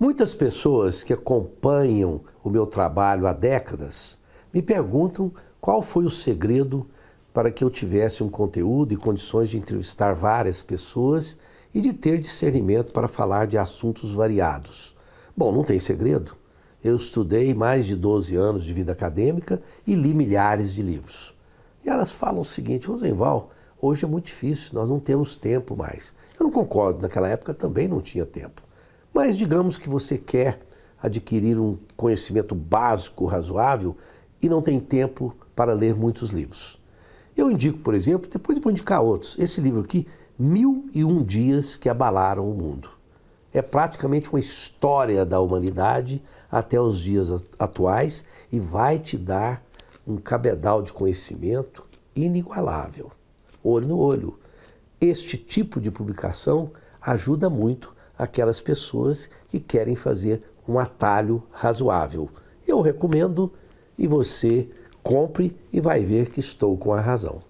Muitas pessoas que acompanham o meu trabalho há décadas me perguntam qual foi o segredo para que eu tivesse um conteúdo e condições de entrevistar várias pessoas e de ter discernimento para falar de assuntos variados. Bom, não tem segredo. Eu estudei mais de 12 anos de vida acadêmica e li milhares de livros. E elas falam o seguinte, Rosenval, hoje é muito difícil, nós não temos tempo mais. Eu não concordo, naquela época também não tinha tempo. Mas digamos que você quer adquirir um conhecimento básico razoável e não tem tempo para ler muitos livros. Eu indico, por exemplo, depois vou indicar outros, esse livro aqui, Mil e Um Dias que Abalaram o Mundo. É praticamente uma história da humanidade até os dias atuais e vai te dar um cabedal de conhecimento inigualável. Olho no olho. Este tipo de publicação ajuda muito aquelas pessoas que querem fazer um atalho razoável. Eu recomendo e você compre e vai ver que estou com a razão.